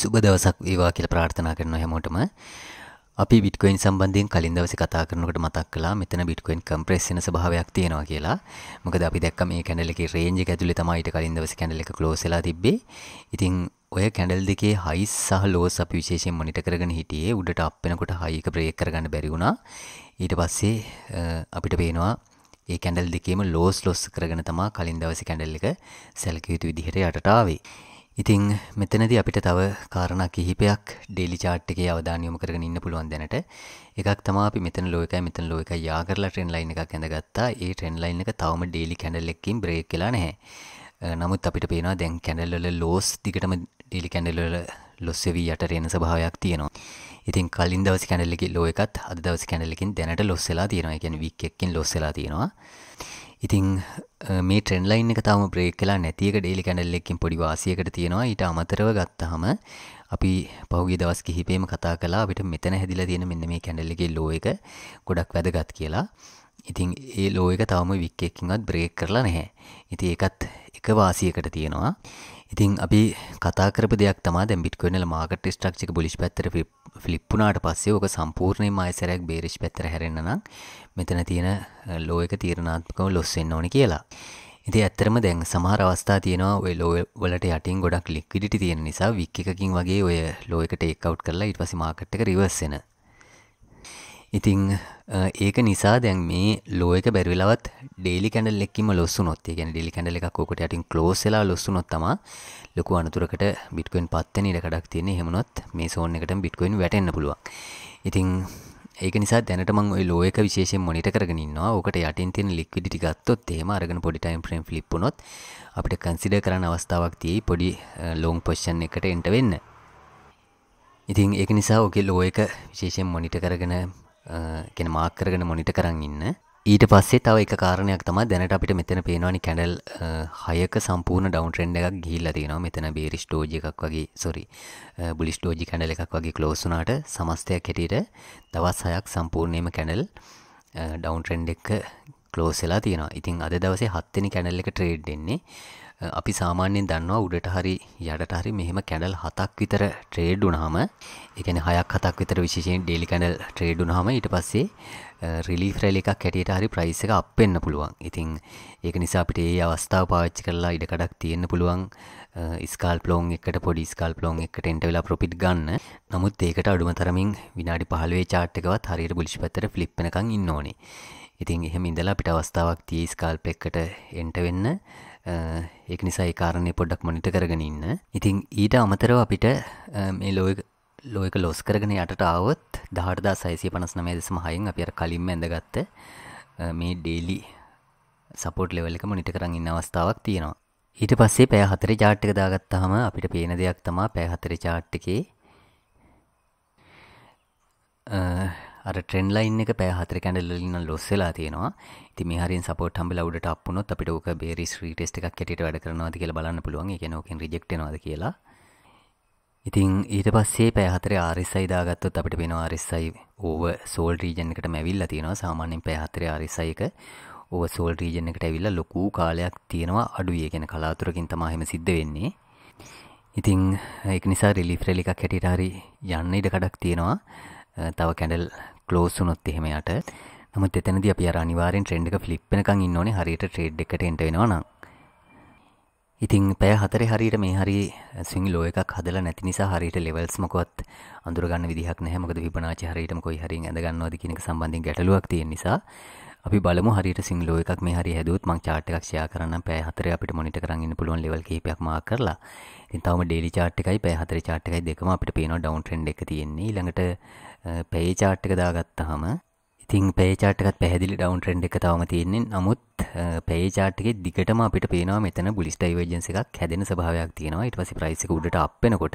සුබ දවසක් වේවා කියලා ප්‍රාර්ථනා කරනවා හැමෝටම. අපි බිට්කොයින් සම්බන්ධයෙන් කලින් දවසේ කතා කරනකොට මතක් කළා මෙතන බිට්කොයින් කම්ප්‍රෙස් වෙන ස්වභාවයක් තියෙනවා කියලා. මොකද අපි දැක්ක මේ කැන්ඩල් එකේ රේන්ජ් එක ඇතුලේ තමයි ඊට කලින් දවසේ කැන්ඩල් එක ක්ලෝස් වෙලා තිබ්බේ. ඉතින් ඔය කැඩල් දෙකේ හයිස් සහ ලෝස් අපි විශේෂයෙන් මොනිට කරගෙන හිටියේ උඩට අප් වෙනකොට හයි එක බ්‍රේක් කරගන්න බැරි වුණා. ඊට පස්සේ අපිට පේනවා ඒ කැඩල් දෙකේම ලෝස් ලොස් කරගෙන තමා කලින් දවසේ කැඩල් එක සැලකිය යුතු විදිහට යටට ආවේ. ඉතිං මෙතනද අපිට තව කාරණ කිහිපයක් ඩෙලි චාට්ක අවධානයම කරගෙන ඉන්න පුළුවන් දැනට එකක් තම අපි මෙතන ලෝකයි මෙතන ලෝක යා කරලා ට්‍රෙන් ලයින් එකක් ඇඳගත්තා ඒ ට්‍රෙන් ලයින් එක තවම ඩෙලි කැඩල්ලෙක්කින් බ්‍රේක් කියලා නැහැ නමුත් අපිට පේනවා දැන් කැඩල්ල ලෝස් දිගටම ඩෙලි කැඩල්ල ලොස්සවී යට රෙන සභාවයක් තියෙනවා ඉතින් කලින් දවස කැඩල්ලෙකි ලෝයකත් අද දවස කැඩලකින් දැනට ලොස්සලා තියෙනවා ගැන වික්කින් ලොස්සලා තියෙනවා ඉතිං මේ ට්‍රෙන්ඩ්ලයින් එක තම බ්‍රේක් කලා නැතික ඩේලි කැඩල්ලෙක්කින් පොඩි වාසියකට තියෙනවා ඊට අමතරව ගත්තහම අපි පහුගේ දවස් කිහිපේම කතා කලා අපිට මෙතන හැදිලා තියෙන මෙන්න මේ කැඩල්ලගේ ලෝ එක ගොඩක් වැදගත් කියලා ඉතින් ඒ ලෝ එක තවම වික් එකකින්වත් බ්‍රේක් කරලා නැහැ. ඉතින් ඒකත් එක වාසියකට තියෙනවා. ඉතින් අපි කතා කරපු දෙයක් තමයි දැන් බිට්කොයින් වල මාකට් ස්ට්‍රක්චර් එක බුලිෂ් පැත්තට ෆ්ලිප් වුණාට පස්සේ ඕක සම්පූර්ණයෙන්ම ආයසරයක් බේරිෂ් පැත්තට හැරෙන්න නම් මෙතන තියෙන ලෝ එක තීරණාත්මකව ලොස් වෙන්න ඕනේ කියලා. ඉතින් ඇත්තටම දැන් සමහර අවස්ථා තියෙනවා ඔය ලෝ වලට යටින් ගොඩක් ලික්විඩිටි තියෙන නිසා වික් එකකින් වගේ ඔය ලෝ එක ටේක් අවුට් කරලා ඊට පස්සේ මාකට් එක රිවර්ස් වෙන ඉතිං ඒක නිසා දැන් මේ ලෝක බැරිලවත් ඩෙලි කැඩල් එක්ම ලොස්සුනොත් ඒකෙන් ඩෙලි කැඩල එකක් ෝකට යටින් කලෝසලා ලොස්සුනොත්තම ලොකු අනතුරකට බිටකොයින් පත්තන ඉඩකඩක් තියෙන හෙමනොත් මේ සෝන් එකට බිටකොයින් වැටන්න පුළුවන් ඉතිං ඒක නිසා දැනට මං ඔයි ලෝයක විශේෂ මොනිට කරගෙනන්නවා ඕකට යටින් තියෙන ලික්විඩිටි ගත්තොත් ඒම අරගෙන පොඩිටයිම් ්‍රම් ලිප්පුනොත් අපිට කන්සිඩ කරන අවස්ථාවක් තියයි පොඩි ලෝං පොෂ්ෂන් එකට එන්ට වෙන්න ඉතින් ඒක නිසා ඕකෙ ලෝයක විශේෂෙන් මොනිට කරගෙන කෙන මාකරගෙන මොනිට කරන්න ඉන්න ඊට පස්සේ තව එක කාරණයක් තම දැනට අපිට මෙතන පේනවානි කැඩල් හයක සම්පූර්ණ ඩවන්ට්‍රෙන්ඩ් එකක් ගිහිල්ල තියෙනවා මෙතන බේරිස් ටෝජි එකක් වගේ සොරි බුලිස් ටෝජි කැඩල එකක් වගේ කලෝසුනාට සමස්තයක් හැටියට දවස් හයක් සම්පූර්ණයම කැනල් ඩවන්ට්‍රෙන්ඩ් එක ක්ලෝසෙලා තියෙනවා ඉතින් අද දවසේ හත්වෙනි කැනල් එක ට්‍රේඩ් දෙන්නේ අපි සාමාන්‍යයෙන් දන්නවා උඩට හරි යඩට හරි මෙහෙම කැඩල් හතක් විතර ට්‍රේඩ් වුනහම එකන හයක් හතක් විතර විශෂයෙන් ඩෙලි කැඩල් ට්‍රේඩ් වුනහම ඊට පස්සේ රිලිෆ් රැල එකක් කැටියට හරි ප්‍රයිස් එක අපෙන්න්න පුළුවන් ඉතිං ඒක නිසා අපිට ඒ අවස්ථාව පාච්චි කරලා ඉඩකඩක් තියෙන්න්න පුළුවන් ස්කල් පලෝන් එකට පොඩි ස්කල් පලෝන් එකට එට වෙලා ප්‍රොපිට් ගන්න නමුත් ඒකට අඩුම තරමින් විනාඩි පහලුවේ චාට්කවත් හරියට බුලිෂි පත්තර ෆලිප්නකං ඉන්න ඕනේ ඉතින් එහෙම ඉඳලා අපිට අවස්ථාවක් තිය ස්කල්ප එකට එන්ට වෙන්න ඒක නිසා ඒකාරණය පොඩ්ඩක් මොනිට කරගෙන ඉන්න ඉතින් ඊට අමතරව අපිට මේ ලෝක ලෝක ලොස් කරගෙන යටට ආවොත් දහටදා සයිසිය පනස් නමේ දෙසම හයින් අපි අර කලින්ම ඇඳගත්ත මේ ඩේලි සපෝට් ලෙවල් එක මොනිට කරන්න ඉන්න අවස්ථාවක් තියෙනවා ඊට පස්සේ පෑ හතර චාට්ටික දාගත්තාම අපිට පේන දෙයක් තමා පෑ හතර චාට්ටිකේ අර ට්‍රෙන් ලයින් එක පෑහතර කැඩල්ලින්න ලොස්සලා තියෙනවා ති හරි සපට හම්බ ලවඩට අපපුනොත් අපිට ඕක බේරි ්‍රීටෙස්ට එකක් කෙට වැඩ කරනවාද කියල බලන්න පුළුවන් එකනෝකෙන් රජෙක්ටනවාද කියලා ඉතින් ඊට පස්සේ පැහතර ආරිස්සයි දාගත්තොත් අපිට වෙන ආරිස්සයි ඕව සෝල් රීජන් එකට මැවිල්ල තියෙනවා සාමාන්‍යෙන් පැහතර ආරිසයක ඕව සෝල් රීජන එකට ඇවිල්ල ලොකූ කාලයක් තියෙනවා අඩුිය ගැෙන කලාතුරකින් තමාහෙම සිද්ධ වෙන්නේ ඉතිං එක් නිසා රිලිෆ්‍රලිකක් හැටිටාරි යන්න ඉඩ කඩක් තියෙනවා තව කැඩල් ක්ලෝස් වුණොත් එහෙම යට. නමුත් එතනදී අපි අර අනිවාර්යෙන් ට්‍රෙන්ඩ් එක ෆ්ලිප් වෙනකන් ඉන්න ඕනේ හරියට ට්‍රේඩ් එකට එන්ට වෙනවා නම්. ඉතින් පැය හතරේ හරියට මේ හරි ස්විං ලෝ එකක් හදලා නැති නිසා හරියට ලෙවල්ස් මොකවත් අඳුර ගන්න විදිහක් නැහැ. මොකද විපණාචි හරියටම කොයි හරියෙන් ඇඳ ගන්නවද කියන එක සම්බන්ධයෙන් ගැටලුවක් තියෙන නිසා අපි බලමු හරියට සිං ලෝ එකක් මේ හරි හැදුවොත් මං chart එකක් share කරන්නම් පැය හතරේ අපිට monitor කරන් ඉන්න පුළුවන් level කිහිපයක් mark කරලා. ඉතින් තවම daily chart එකයි පැය හතරේ chart එකයි දෙකම අපිට පේනවා down trend එක තියෙන්නේ. ඊළඟට පේචාට් එක දාගත්තහම ඉතින් පේචාට්කත් පැහදිලි ඩවන් ට්‍රෙන්ඩ් එක තවම තියෙන්නේ නමුත් පේචාට්ගේ දිගටම අපිට පේනවා මෙතන බුලිස්ටයිවජන්ස එකක් හැදෙන සභාවයක් තියෙනවා ඉට පසි ප්‍රයිසික උඩට අපෙනකොට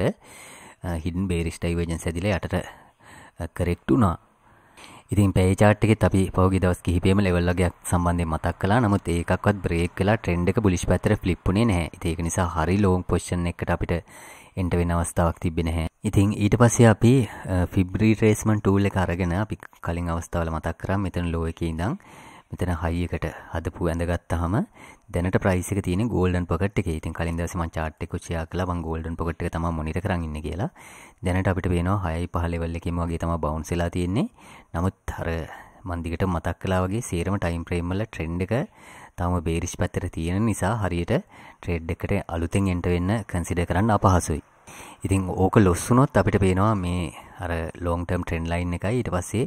හිඩන් බේරිස්ටයිවජන් සැදිල යටට කරෙක්ටුනා ඉතින් පේචාට්ක අපි පවගේ දවස් කිහිපේම ලෙවල්ලගයක් සම්බන්ධය මතක් කලා නමුත් ඒකක්වත් බ්‍රේක් කලා ට්‍රෙන්ඩ් එක බුලිෂ් පැතර ලිප්පුනේ නැහැ ඒක නිසා හරි ලෝන් පොෂ්ෂන් එකට අපිට එන්ට වෙන අවස්ථාවක් තිබෙනහැ ඉතින් ඊට පස්සේ අපි ෆිබ්‍රී රේස්මන් ටූල් එක අරගෙන අපි කලින් අවස්ථාවල මතක් කරා මෙතන ලෝ එක ඉඳන් මෙතන හයියකට හදපු ඇඳගත්තහම දැනට ප්‍රයිස් එක තියෙන ගෝල්ඩන් පොකට් එකේ. ඉතින් කලින් දවසේ මම chart එක කොචියා කළා මම ගෝල්ඩන් පොකට් එක තමයි මොනිටර් කරන් ඉන්නේ කියලා. දැනට අපිට පේනවා 6යි 5 ලෙවල් එකේම වගේ තමයි බවුන්ස් වෙලා තියෙන්නේ. නමුත් අර මම දිගට මතක් කළා වගේ සේරම ටයිම් ෆ්‍රේම් වල ට්‍රෙන්ඩ් එක තාම බේරිෂ් පැත්තට තියෙන නිසා හරියට ට්‍රේඩ් එකට අලුතෙන් එන්ට වෙන්න කන්සිඩ කරන්න අපහසුයි. ඉතින් ඕක ලොස්සුනොත් අපිට පේනවා මේ අර ලෝන්ටම් ට්‍රෙන්න් ලයින් එකයි ඊට පස්සේ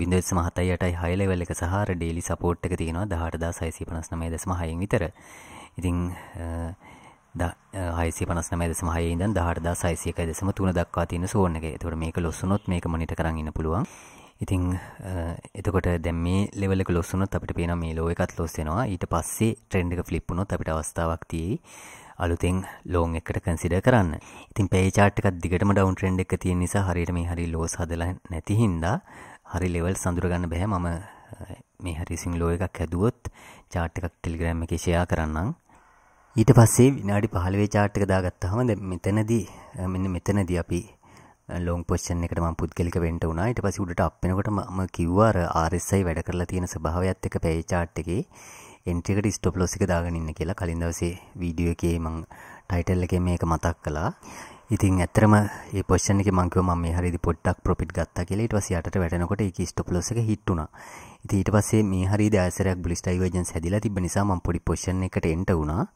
බිඳුවත් සමහතයි යටයි හයලෙවල් එක සහර ඩේලි සපෝට් එක තියෙනවා දහටදා සයිසි පනස්නමේ දසම හයෙන් විතර ඉතිං හයිසි පනස්න දස හයිද දහටදා සයිසියක දෙසම තුන දක්වා තින සෝන එක තුර මේක ලොස්සුනොත් මේක මනිට කරන්න පුළුවන් ඉතිං එතකොට දැම ලෙවල ලොස්සුනොත් අපට පේන මේ ලෝ එකත් ලොස්සෙනවා ඊට පස්සේ ට්‍රෙන්ඩ් එක ෆලිප්පුුණොත් අපිට අවස්ථාවක් තියේ අලුතෙන් ලෝන් එකට කැන්සිඩ කරන්න ඉතින් පේචාට්කක් දිගටම ඩවන් ට්‍රෙන්ඩ් එක තියෙන නිසා හරිටම හරි ලෝස් හදල නැති හින්දා හරි ලෙවල් සඳුරගන්න බැහැ මම මේ හරිසිං ලෝ එකක් හැදුවොත් චාට් එකක් ටෙලිග්‍රෑම් එක ෂයා කරන්නම් ඊට පස්සේ විනාඩි පහළවේ චාට් එක දාගත්තහම මෙතනදී මෙන්න මෙතනදී අපි ලෝන් පොෂන් එකට ම පුද්ගලික වෙන්ට වුණා ට පසි උඩට අපෙනකොට ම කිව්වාර ආරෙස්සයි වැඩ කරලා තියෙන ස්භාවයත් එක පේචාට්ටගේ එන්ට්‍රිකට ස්ටොප්ලෝසික දාගනන්න කියලා කලින් දවසේ වීඩියෝ එකේ මං ටයිටල් එක මේක මතක් කලා ඉතින් ඇතරම පොෂන මංකව ම හරි පොට්ටක් පොපිට ගත්ත කියලට වසියට වැටනකොට එක ස්ටොපලොසක හිට්ටුන ඉතිට පසේ මේ හරි දෑසරක් බලිස්ටයිවජන් හැදිලා තිබ නිසා ම පොඩි පොෂණ එකට එට වුණා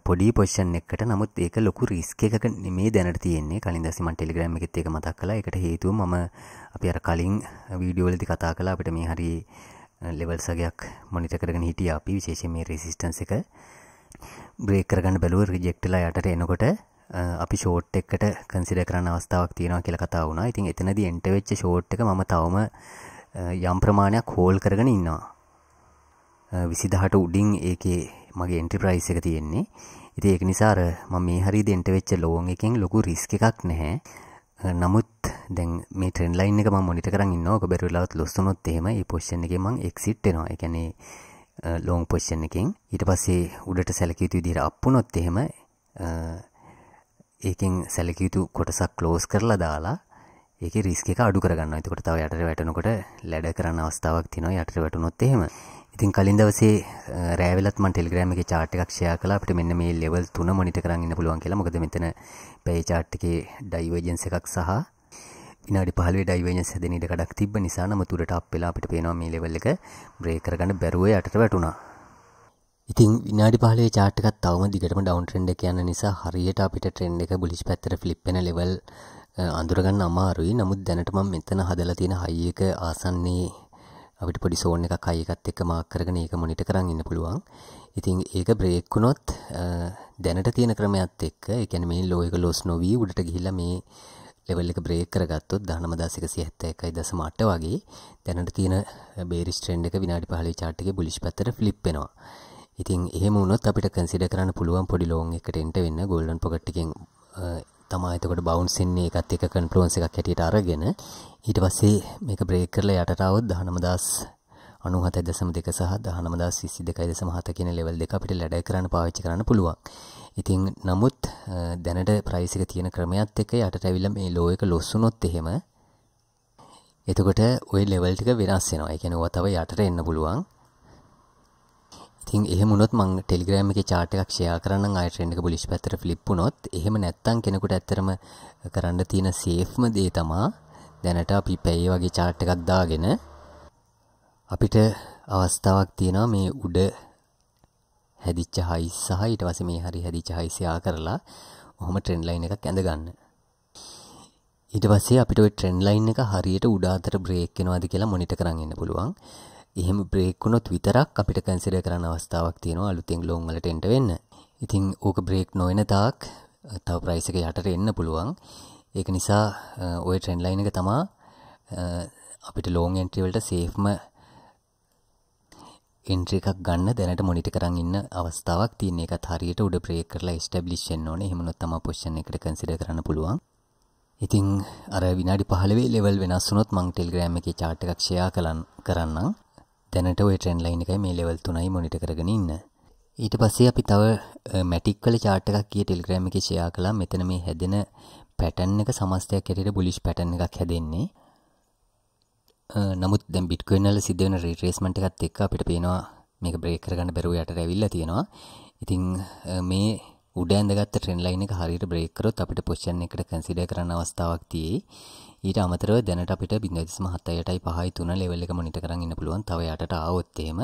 පොඩි පොෂන් එකට නමුත් ඒක ලොකු රිස්ක එකක නෙමේ දැනට තියෙන්නේ කලින් දැසි මන් ටෙලිග්‍රම් එකත් එක මතක් කලා එකට හේතුව මම අපි අර කලින් වීඩියෝලති කතා කලා අපිට මේ හරි ලෙවල් සගයක් මොනිත කරගෙන හිටිය අපි විශේෂ මේ රෙසිස්ටන්ස එක බ්‍රේක් කරගන්න බැලුව රිජෙක්ටලා යටට එනකොට අපි ෂෝට් එකට කන්සිඩ කරන්න අවස්ථාවක් තියෙනවා කියල කතා වුණා ඉතින් එතනද එන්ටවෙච්ච ෂෝට් එක ම තවම යම් ප්‍රමාණයක් හෝල් කරගෙන ඉන්නවා විසිදහට උඩින් ඒකේ මගේ එන්ට්‍රප්‍රයිස් එක තියෙන්නේ ඉතින් ඒක නිසා අර මම මේ හරියට එන්ට වෙච්ච ලෝන් එකෙන් ලොකු රිස්ක් එකක් නැහැ නමුත් දැන් මේ ට්‍රෙන්ඩ් ලයින් එක මම මොනිටර් කරන් ඉන්නවා ඔක බැරි වෙලාවත් ලොස් වුණොත් එහෙම මේ පොසිෂන් එකෙන් මම එක්සිට් වෙනවා ඒ කියන්නේ ලෝන් පොසිෂන් එකෙන් ඊට පස්සේ උඩට සැලකිය යුතු විදිහට අප් වුණොත් එහෙම ඒකෙන් සැලකිය යුතු කොටසක් ක්ලෝස් කරලා දාලා ඒක රිස්ක අඩු කරගන්න එතකොට තව යටට වැටනකොට ලැඩ කරන්න අවස්ථාවක් තිනවා යටට වැටුනොත් එහෙම ඉතින් කලින් දවසේ රෑවෙලත් මම Telegram එකේ chart එකක් share කළා අපිට මෙන්න මේ level 3 monitor කරන් ඉන්න පුළුවන් කියලා. මොකද මෙතන pay chart එකේ divergence එකක් සහ විනාඩි 15 divergence හැදෙන ඉඩ කඩක් තිබ්බ නිසා නම් තුරට අප් වෙලා අපිට පේනවා මේ level එක break කරගන්න බැරුව යටට වැටුණා. ඉතින් විනාඩි 15 chart එකත් තවම දිගටම down trend එක යන නිසා හරියට අපිට trend එක bullish පැත්තට flip වෙන level අඳුරගන්න අමාරුයි. නමුත් දැනට මම මෙතන හදලා තියෙන high එක ආසන්නේ අපිට පොඩි සෝන් එකක් අයි එකත් එක්ක මාක් කරගෙන ඒක මොනිට කරන් ඉන්න පුළුවන් ඉතින් ඒක බ්‍රේක් වුණොත් දැනට තියෙන ක්‍රමයත් එක්ක ඒ කියන්නේ මේ ලෝ එක ලොස් නොවි උඩට ගිහිල්ලා මේ ලෙවල් එක බ්‍රේක් කරගත්තොත් 19171.8 වගේ දැනට තියෙන බේරිස් ට්‍රෙන්ඩ් එක විනාඩි 15 chart එකේ බුලිෂ් පැත්තට ෆ්ලිප් වෙනවා. ඉතින් එහෙම වුණොත් අපිට කන්සිඩර් කරන්න පුළුවන් පොඩි ලෝන් එකකට එන්න වෙන්න ගෝල්ඩන් පොකට් එකෙන් තමා එතකොට බවුන්ස් ඉන්නේ එකත් එක කන්ෆ්ලුවන්ස් එකක් හැටියට අරගෙන ඊට පස්සේ මේක බ්‍රේක් කරලා යටට આવොත් 19702 සහ 19722.7 කියන ලෙවල් දෙක අපිට ලැඩ කරන්න පාවිච්චි කරන්න පුළුවන්. ඉතින් නමුත් දැනට ප්‍රයිස් එක තියෙන ක්‍රමයක් එක්ක යටට ඇවිල්ලා මේ ලෝ එක ලොස් වුණොත් එහෙම එතකොට ওই ලෙවල් ටික වෙනස් වෙනවා. ඒ කියන්නේ ඔවා තව යටට එන්න පුළුවන්. තින් එහෙම වුණොත් මම Telegram එකේ chart එකක් share කරන්න ආයෙ trend එක bullish පැත්තට flip වුණොත් එහෙම නැත්තම් කෙනෙකුට ඇත්තටම කරන්න තියෙන safeම දේ තමා දැනට අපි පැය වගේ chart එකක් දාගෙන අපිට අවස්ථාවක් තියෙනවා මේ උඩ හැදිච්ච highs සහ ඊට පස්සේ මේ හරි හැදිච්ච highs යා කරලා ඔහොම trend line එකක් ඇඳ ගන්න. ඊට පස්සේ අපිට ওই trend line එක හරියට උඩ අතර break වෙනවද කියලා monitor කරන් ඉන්න පුළුවන්. එහෙම බ්‍රේක් වුණොත් විතරක් අපිට කන්සිඩර් කරන්න අවස්ථාවක් තියෙනවා අලුතෙන් ලෝන් වලට එන්න වෙන්න. ඉතින් ඕක බ්‍රේක් නොවන තාක් තව ප්‍රයිස් එක යටට එන්න පුළුවන්. ඒක නිසා ওই ට්‍රෙන්ඩ් ලයින් එක තමා අපිට ලෝන් එන්ට්‍රි වලට සේෆ්ම එන්ට්‍රි එකක් ගන්න දැනට මොනිට කරන් ඉන්න අවස්ථාවක් තියෙන එකත් හරියට උඩ බ්‍රේක් කරලා ස්ටැබ්ලිෂ් වෙන්න ඕනේ. එහෙම නොත් තමයි පොසිෂන් එකට කන්සිඩර් කරන්න පුළුවන්. ඉතින් අර විනාඩි 15 ලෙවල් වෙනස් වුණොත් මං ටෙලිග්‍රෑම් එකේ chart එකක් share කරන්න දැනට ඔය ට්‍රෙන්ඩ් ලයින් එකයි මේ ලෙවල් තුනයි මොනිට කරගෙන ඉන්න ඊට පස්සේ අපි තව මැටික් වල chart එකක් කිය Telegram එකේ share කළා මෙතන මේ හැදෙන pattern එක සමස්තයක් හැටියට bullish pattern එකක් හැදෙන්නේ නමුත් දැන් බිට්කොයින් වල සිද්ධ වෙන රිට්‍රේස්මන්ට් එකත් එක්ක අපිට පේනවා මේක බ්‍රේක් කරගන්න බැරුව යටට ඇවිල්ලා තියෙනවා ඉතින් මේ උඩ ඇඳගත්ත ට්‍රෙන් ලයින් එක හරියට බ්‍රේක් කරොත් අපිට පොසිෂන් එකට කන්සිඩර් කරන්න අවස්ථාවක් තියෙයි. ඊට අමතරව දැනට අපිට 0.7653 ලෙවල් එක මොනිටර් කරන් ඉන්න පුළුවන්. තව යටට ආවොත් එහෙම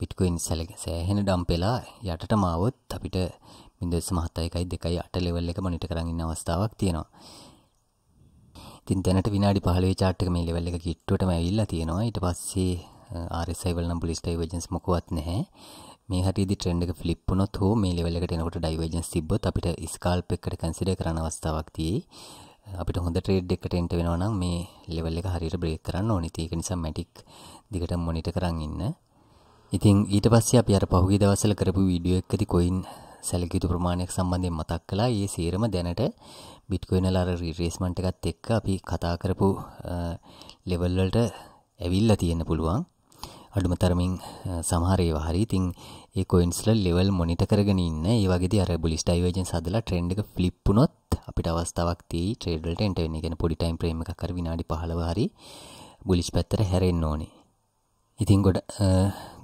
බිට්කොයින් සෑහෙන ඩම්පෙලා යටට මාවොත් අපිට 0.7128 ලෙවල් එක මොනිටර් කරන් ඉන්න අවස්ථාවක් තියෙනවා. ඉතින් දැනට විනාඩි 15 chart එක මේ level එක කිට්ටුවටම ඇවිල්ලා තියෙනවා. ඊට පස්සේ RSI වල නම් bullish divergence මොකවත් නැහැ. මේ හැටිදි ට්‍රෙන්ඩ් එක ෆ්ලිප් වුණොත් හෝ මේ ලෙවල් එකට එනකොට ඩයිවර්ජන්ස් තිබ්බොත් අපිට ස්කාල්ප් එකකට කන්සිඩර් කරන අවස්ථාවක් තියෙයි. අපිට හොඳ ට්‍රේඩ් එකකට එන්ට වෙනවා නම් මේ ලෙවල් එක හරියට බ්‍රේක් කරන්න ඕනේ. ඒක නිසා මැටික් දිගටම මොනිටර් කරන් ඉන්න. ඉතින් ඊට පස්සේ අපි අර පහුගිය දවස්වල කරපු වීඩියෝ එකකදී කොයින් සැලකියුතු ප්‍රමාණයක් සම්බන්ධයෙන් මතක් කළා. ඒ සේරම දැනට බිට්කොයින් වල අර රිට්‍රේස්මන්ට් එකත් එක්ක අපි කතා කරපු ලෙවල් වලට ඇවිල්ලා තියෙන්න පුළුවන්. අඩුම තරමින් සමහරේ හරි ඉතින් ඒ කොයින්ස්ල ලෙවල් මොනිට කරගෙන ඉන්න ඒ වගේ අර බුලිස් ඩයිවර්ජන් සදලා ට්‍රෙන්ඩ් එක ෆ්ලිප්පුනොත් අපිට අවස්ථාවක් තියි ට්‍රේඩ්වලට එන්ට වෙන්න කියන පොඩි ටයිම් ෆ්‍රේම් එකක් කර විනාඩි 15 හරි බුලිස් පැත්තට හැරෙන්න ඕනේ. ඉතින් ගොඩ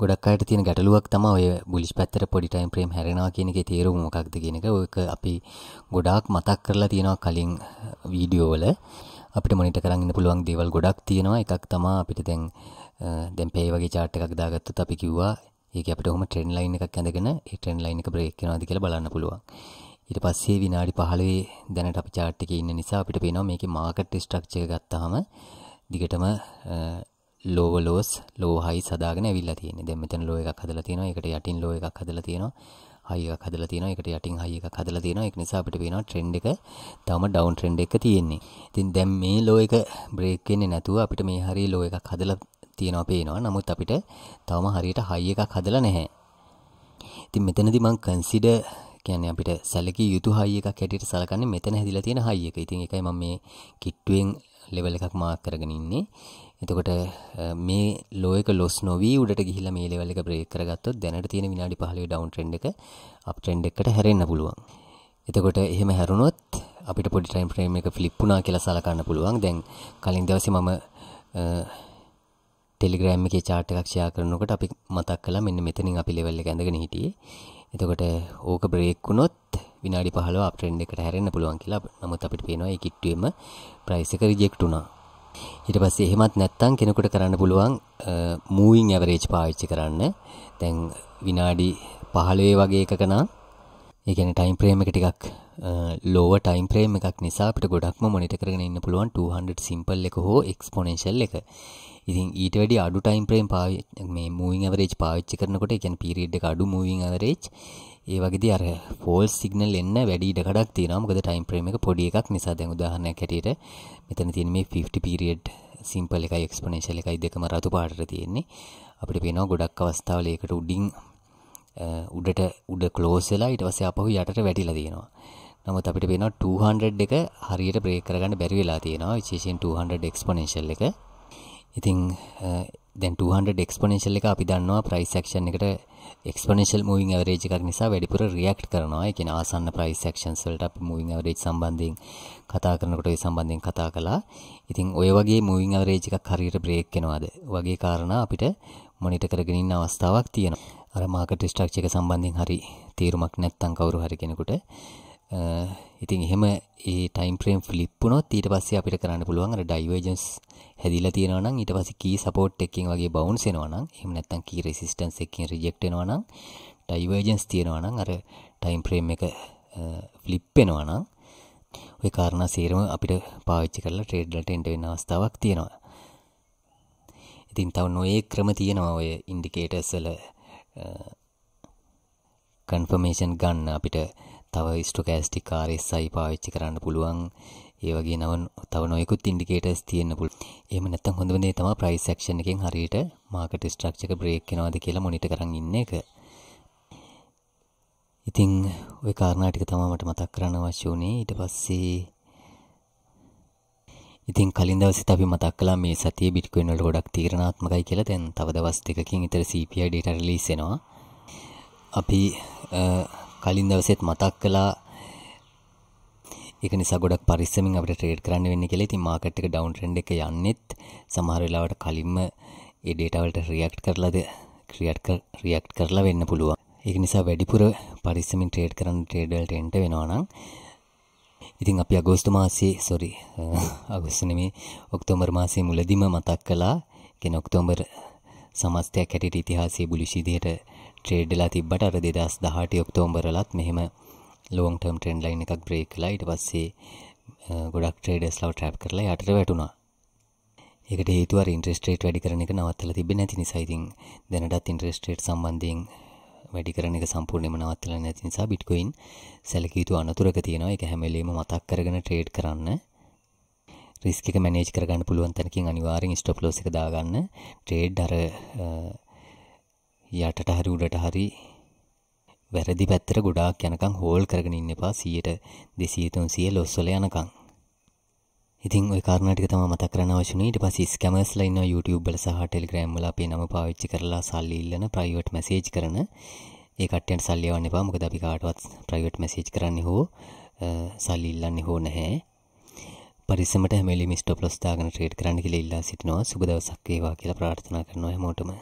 ගොඩක් අයට තියෙන ගැටලුවක් තමයි ඔය බුලිස් පැත්තට පොඩි ටයිම් ෆ්‍රේම් හැරෙනවා කියන එකේ තේරුම මොකක්ද කියන එක. ඔයක අපි ගොඩාක් මතක් කරලා තියෙනවා කලින් වීඩියෝ වල. අපිට මොනිටර් කරන් ඉන්න පුළුවන් දේවල් ගොඩක් තියෙනවා. එකක් තමයි අපිට දැන් දැන් පේ වගේ chart එකක් දාගත්තොත් අපි කිව්වා ඒක අපිට ඔහොම trend line එකක් ඇඳගෙන ඒ trend line එක break වෙනවද කියලා බලන්න පුළුවන්. ඊට පස්සේ විනාඩි 15 දැනට අපි chart එකේ ඉන්න නිසා අපිට පේනවා මේකේ market structure එක ගත්තාම දිගටම low lows low highs හදාගෙන ඇවිල්ලා තියෙන්නේ. දැන් මෙතන low එකක් හදලා තියෙනවා. ඒකට යටින් low එකක් හදලා තියෙනවා. high එකක් හදලා තියෙනවා. ඒකට යටින් high එකක් හදලා තියෙනවා. ඒක නිසා අපිට පේනවා trend එක තවම down trend එක තියෙන්නේ. ඉතින් දැන් මේ low එක break වෙන්නේ නැතුව අපිට මේ හරිය low එකක් හදලා තියෙනවා පේනවා. නමුත් අපිට තවම හරියට හයි එකක් හදලා නැහැ. ඉතින් මෙතනදී මම කන්සිඩර් කියන්නේ අපිට සැලකිය යුතු හයි එකක් හැටියට සලකන්නේ මෙතන හැදිලා තියෙන හයි එක. ඉතින් ඒකයි මම මේ කිට්ටුවෙන් ලෙවල් එකක් මාක් කරගෙන ඉන්නේ. එතකොට මේ ලෝ එක ලොස් නොවි උඩට ගිහිල්ලා මේ ලෙවල් එක බ්‍රේක් කරගත්තොත් දැනට තියෙන විනාඩි 15 ඩවුන් ට්‍රෙන්ඩ් එක අප් ට්‍රෙන්ඩ් එකකට හැරෙන්න පුළුවන්. එතකොට එහෙම හැරුණොත් අපිට පොඩි ටයිම් ෆ්‍රේම් එක ෆ්ලිප් වුණා කියලා සලකන්න පුළුවන්. දැන් කලින් දවසේ මම ටෙලිග්‍රෑම් එකේ චාට් එකක් ෂෙයා කරනකොට අපි මතක් කළා මෙන්න මෙතනින් අපි ලෙවල් එක ඇඳගෙන හිටියේ. එතකොට ඕක බ්‍රේක් වුණොත් විනාඩි 15 අප් ට්‍රෙන්ඩ් එකට හැරෙන්න පුළුවන් කියලා. නමුත් අපිට පේනවා ඒ කිට්ටුවේම ප්‍රයිස් එක රිජෙක්ට් වුණා. ඊට පස්සේ එහෙමත් නැත්තම් කෙනෙකුට කරන්න පුළුවන් මූවින් ඇවරේජ් පාවිච්චි කරන්න. දැන් විනාඩි 15 වගේ එකක නම් ඒ කියන්නේ ටයිම් ෆ්‍රේම් එක ටිකක් ලෝව ටයිම් ෆ්‍රේම් එකක් නිසා අපිට ගොඩක්ම මොනිටර් කරගෙන ඉන්න පුළුවන් 200 සිම්පල් එක හෝ එක්ස්පොනෙන්ෂල් එක. ඉතින් ඊට වැඩි අඩු ටයිම් ෆ්‍රේම් මේ මූවින් ඇවරේජ් පාවිච්චි කරනකොට ඒ කියන්නේ පීරියඩ් එක අඩු මූවින් ඇවරේජ් ඒ වගේදී අර ෆෝල්ස් සිග්නල් එන්න වැඩි ඉඩ කඩක් තියෙනවා මොකද ටයිම් ෆ්‍රේම් එක පොඩි එකක් නිසා දැන් උදාහරණයක් හැටියට මෙතන තියෙන මේ 50 පීරියඩ් සිම්පල් එකයි එක්ස්පොනෙන්ෂල් එකයි දෙකම රතු පාටට තියෙන්නේ අපිට පේනවා ගොඩක් අවස්ථාවල ඒකට උඩින් උඩට උඩ ක්ලෝස් වෙලා ඊට පස්සේ ආපහු යටට වැටිලා තියෙනවා. නමුත් අපිට පේනවා 200 එක හරියට බ්‍රේක් කරගන්න බැරි වෙලා තියෙනවා විශේෂයෙන් 200 එක්ස්පොනෙන්ෂල් එක. ඉතිං දැන් 200 එක්ස්පොනේශල් එක අපි දන්නවා ප්‍රයිසක්ෂන් එකට එක්ස්පනේශල් මූවින් ඇවරේජ් එකක් නිසා වැඩිපුර රියක්ට් කරනවා එකෙන ආසන්න ප්‍රයිසක්ෂන්ස් වලට අපි මූවින් ඇවරේජ් සම්බන්ධයෙන් කතා කරනකොට ඒ සම්බන්ධයෙන් කතා කළා. ඉතින් ඔය වගේ මූවින් ඇවරේජ් එකක් හරියට බ්‍රේක් වෙනවාද? වගේ කාරණා අපිට මොනිටර් කරගෙන ඉන්න අවස්ථාවක් තියෙනවා. අර මාකට් ස්ට්‍රක්චර් එක සම්බන්ධයෙන් හරි තීරුමක් නැත්නම් කවුරු හරි කෙනෙකුට ඉතින් එහෙම ඒ ටයිම් ෆ්‍රේම් ෆ්ලිප් වුණොත් ඊට පස්සේ අපිට කරන්න පුළුවන් අර ඩයිවර්ජන්ස් හැදිලා තියෙනවා නම් ඊට පස්සේ කී සපෝට් එකකින් වගේ බවුන්ස් වෙනවා නම් එහෙම නැත්නම් කී රෙසිස්ටන්ස් එකකින් රිජෙක්ට් වෙනවා නම් ඩයිවර්ජන්ස් තියෙනවා නම් අර ටයිම් ෆ්‍රේම් එක ෆ්ලිප් වෙනවා නම් ඔය කාරණා සේරම අපිට පාවිච්චි කරලා ට්‍රේඩ්ලට එන්ට වෙන අවස්ථාවක් තියෙනවා. ඉතින් තව නොයේ ක්‍රම තියෙනවා ඔය ඉන්ඩිකේටර්ස් වල කන්ෆර්මේෂන් ගන්න අපිට තව ස්ටොකෑස්ටික් RSI පාවිච්චි කරන්න පුළුවන් ඒ වගේ නවන් තව නොයෙකුත් ඉන්ඩිකේටර්ස් තියෙන්න පුළුවන්. එහෙම නැත්නම් හොඳම දේ තමයි price action එකෙන් හරියට market structure එක break වෙනවද කියලා monitor කරන් ඉන්න එක. ඉතින් ওই කාරණා ටික තමයි මට මතක් කරන්න අවශ්‍ය වුණේ. ඊට පස්සේ ඉතින් කලින් දවසෙත් අපි මතක් කළා මේ සතියේ බිට්කොයින් වල ගොඩක් තීරණාත්මකයි කියලා. දැන් තව දවස් දෙකකින් විතර CPI data release වෙනවා. අපි කලින් දවසෙත් මතක් කළා ඒක නිසා ගොඩක් පරිස්සමින් අපිට ට්‍රේඩ් කරන්න වෙන්නේ කියලා. ඉතින් මාකට් එක ඩවුන් ට්‍රෙන්ඩ් එක යන්නෙත් සමහර වෙලාවට කලින්ම ඒ ඩේටා වලට රියැක්ට් කරලාද ක්‍රියට් රියැක්ට් කරලා වෙන්න පුළුවන්. ඒක නිසා වැඩිපුර පරිස්සමින් ට්‍රේඩ් කරන්න ට්‍රේඩ් වලට එන්ට වෙනවා නම් ඉතින් අපි අගෝස්තු මාසයේ සෝරි අගෝස්තු නෙමෙයි ඔක්තෝබර් මාසයේ මුලදීම මතක් කළා. කියන්නේ ඔක්තෝබර් සමස්තයක් හැටියට ඉතිහාසයේ බුලිෂ් විදිහට ට්‍රේඩ් වෙලා තිබ්බට අර 2018 ඔක්තෝබරලත් මෙහෙම ලොන් ටර්ම් ට්‍රෙන්ඩ් ලයින් එකක් බ්‍රේක් කළා. ඊට පස්සේ ගොඩක් ට්‍රේඩර්ස්ලාව ට්‍රැප් කරලා යටට වැටුණා. ඒකට හේතුව අර ඉන්ට්‍රෙස්ට් රේට් වැඩි කරන එක නවත්තලා තිබෙන්නේ නැති නිසා. ඉතින් දැනටත් ඉන්ට්‍රෙස්ට් රේට් සම්බන්ධයෙන් වැඩි කරන එක සම්පූර්ණයෙන්ම නවත්තලා නැති නිසා බිට්කොයින් සැලකිය යුතු අනතුරක තියෙනවා. ඒක හැම වෙලෙම මතක් කරගෙන ට්‍රේඩ් කරන්න. රිස්ක එක මැනේජ් කරගන්න පුළුවන් තැනකින් අනිවාර්යෙන් ස්ටොප් ලොස් එක දාගන්න ට්‍රේඩ් අර යටට හරි උඩට හරි වැරදි පැත්තට ගොඩාක් යනකම් හෝල් කරගෙන ඉන්න එපා 100ට 200 300 ලොස් වල යනකම් ඉතින් ওই කාරණා ටික තමයි මතක් කරන්න අවශ්‍ය උනේ ඊට පස්සේ ස්කැමර්ස්ලා ඉන්නවා YouTube වල සහ Telegram වල අපේ නම පාවිච්චි කරලා සල්ලි ඉල්ලන ප්‍රයිවට් මෙසේජ් කරන ඒ කට්ටියන්ට සල්ලි යවන්න එපා මොකද අපි කාටවත් ප්‍රයිවට් මෙසේජ් කරන්නේ හෝ සල්ලි ඉල්ලන්නේ හෝ නැහැ පරිස්සමට හැමලි මිස්ටෝ ප්ලස් දාගෙන ට්‍රේඩ් කරන්න කියලා ඉල්ලා සිටිනවා. සුබ දවසක් වේවා කියලා ප්‍රාර්ථනා කරනවා හැමෝටම.